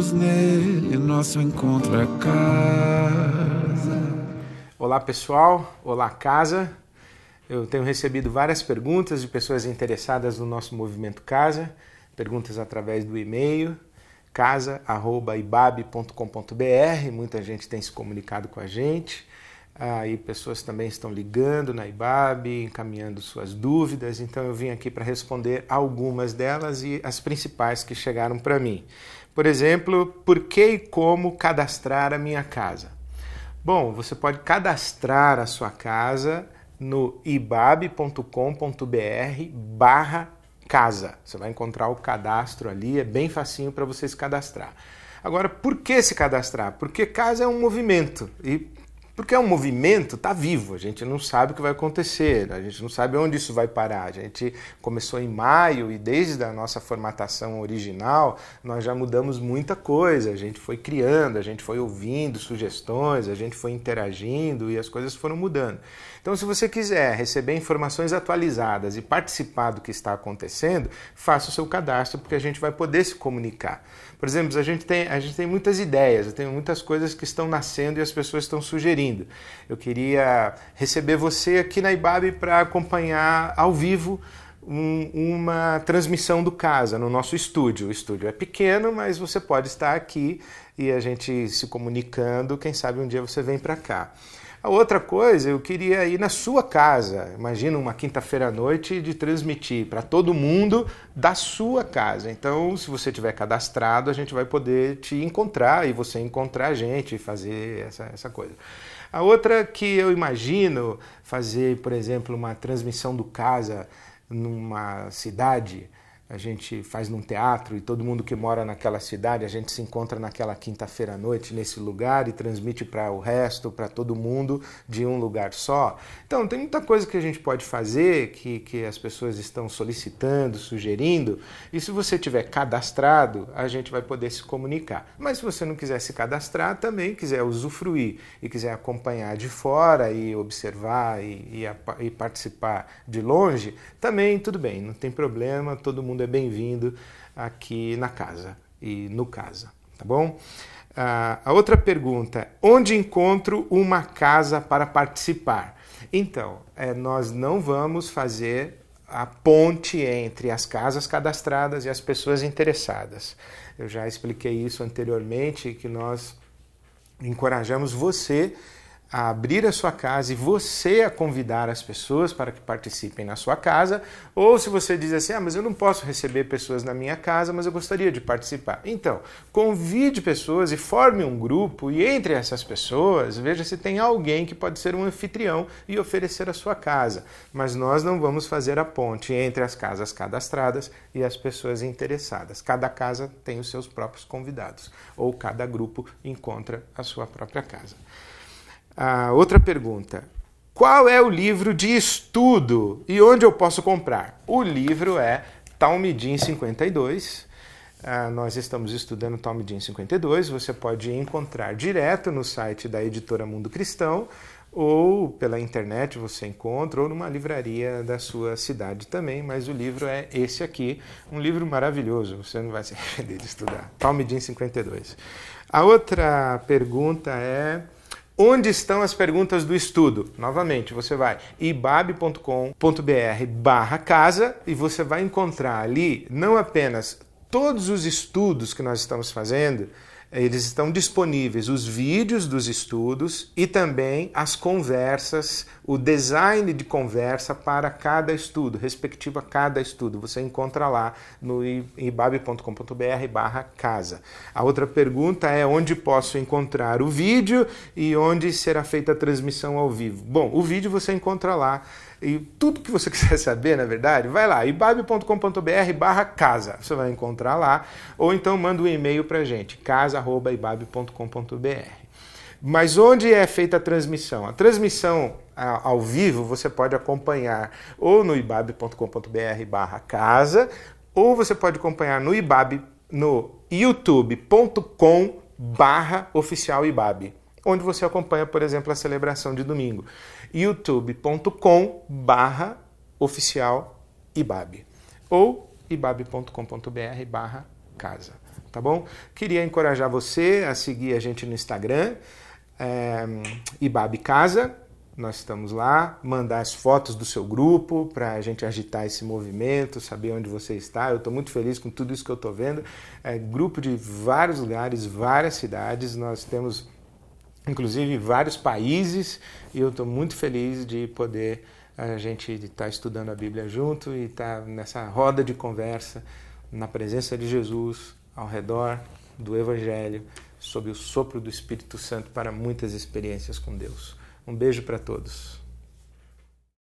juntos nele, nosso encontro é casa. Olá pessoal, olá casa. Eu tenho recebido várias perguntas de pessoas interessadas no nosso movimento Casa, perguntas através do e-mail casa@ibab.com.br. Muita gente tem se comunicado com a gente. Aí ah, pessoas também estão ligando na IBAB, encaminhando suas dúvidas, então eu vim aqui para responder algumas delas e as principais que chegaram para mim. Por exemplo, por que e como cadastrar a minha casa? Bom, você pode cadastrar a sua casa no ibab.com.br barra casa. Você vai encontrar o cadastro ali, é bem facinho para você se cadastrar. Agora, por que se cadastrar? Porque casa é um movimento e porque é um movimento, está vivo, a gente não sabe o que vai acontecer, a gente não sabe onde isso vai parar. A gente começou em maio e desde a nossa formatação original nós já mudamos muita coisa. A gente foi criando, a gente foi ouvindo sugestões, a gente foi interagindo e as coisas foram mudando. Então, se você quiser receber informações atualizadas e participar do que está acontecendo, faça o seu cadastro porque a gente vai poder se comunicar. Por exemplo, a gente tem, a gente tem muitas ideias, tem muitas coisas que estão nascendo e as pessoas estão sugerindo. Eu queria receber você aqui na IBAB para acompanhar ao vivo um, uma transmissão do Casa, no nosso estúdio. O estúdio é pequeno, mas você pode estar aqui e a gente se comunicando. Quem sabe um dia você vem para cá. A outra coisa, eu queria ir na sua casa. Imagina uma quinta-feira à noite de transmitir para todo mundo da sua casa. Então, se você tiver cadastrado, a gente vai poder te encontrar e você encontrar a gente e fazer essa, essa coisa. A outra que eu imagino fazer, por exemplo, uma transmissão do Casa numa cidade a gente faz num teatro e todo mundo que mora naquela cidade, a gente se encontra naquela quinta-feira à noite nesse lugar e transmite para o resto, para todo mundo de um lugar só. Então, tem muita coisa que a gente pode fazer, que, que as pessoas estão solicitando, sugerindo, e se você tiver cadastrado, a gente vai poder se comunicar. Mas se você não quiser se cadastrar, também quiser usufruir e quiser acompanhar de fora e observar e, e, e participar de longe, também tudo bem, não tem problema, todo mundo é bem-vindo aqui na casa e no casa, tá bom? Uh, a outra pergunta: é, onde encontro uma casa para participar? Então, é, nós não vamos fazer a ponte entre as casas cadastradas e as pessoas interessadas. Eu já expliquei isso anteriormente, que nós encorajamos você a abrir a sua casa e você a convidar as pessoas para que participem na sua casa, ou se você diz assim: "Ah, mas eu não posso receber pessoas na minha casa, mas eu gostaria de participar". Então, convide pessoas e forme um grupo e entre essas pessoas, veja se tem alguém que pode ser um anfitrião e oferecer a sua casa. Mas nós não vamos fazer a ponte entre as casas cadastradas e as pessoas interessadas. Cada casa tem os seus próprios convidados, ou cada grupo encontra a sua própria casa. Ah, outra pergunta. Qual é o livro de estudo e onde eu posso comprar? O livro é Talmidim 52. Ah, nós estamos estudando Talmidim 52. Você pode encontrar direto no site da editora Mundo Cristão ou pela internet você encontra, ou numa livraria da sua cidade também, mas o livro é esse aqui, um livro maravilhoso, você não vai se arrepender de estudar. Talmidim 52. A outra pergunta é Onde estão as perguntas do estudo? Novamente, você vai ibab.com.br barra casa e você vai encontrar ali não apenas todos os estudos que nós estamos fazendo, eles estão disponíveis os vídeos dos estudos e também as conversas, o design de conversa para cada estudo, respectivo a cada estudo. Você encontra lá no ibab.com.br barra casa. A outra pergunta é onde posso encontrar o vídeo e onde será feita a transmissão ao vivo. Bom, o vídeo você encontra lá e tudo que você quiser saber, na verdade, vai lá, ibabe.com.br barra casa. Você vai encontrar lá. Ou então manda um e-mail para a gente, casa.ibabe.com.br. Mas onde é feita a transmissão? A transmissão ao vivo você pode acompanhar ou no ibabe.com.br barra casa, ou você pode acompanhar no ibabe no youtube.com barra oficial ibabe onde você acompanha, por exemplo, a celebração de domingo. youtube.com barra oficial Ibab ou ibab.com.br barra casa, tá bom? Queria encorajar você a seguir a gente no Instagram, é, eh, Ibab Casa, nós estamos lá, mandar as fotos do seu grupo para a gente agitar esse movimento, saber onde você está. Eu estou muito feliz com tudo isso que eu estou vendo. É, grupo de vários lugares, várias cidades, nós temos inclusive vários países, e eu estou muito feliz de poder a gente estar tá estudando a Bíblia junto e estar tá nessa roda de conversa, na presença de Jesus, ao redor do Evangelho, sob o sopro do Espírito Santo para muitas experiências com Deus. Um beijo para todos.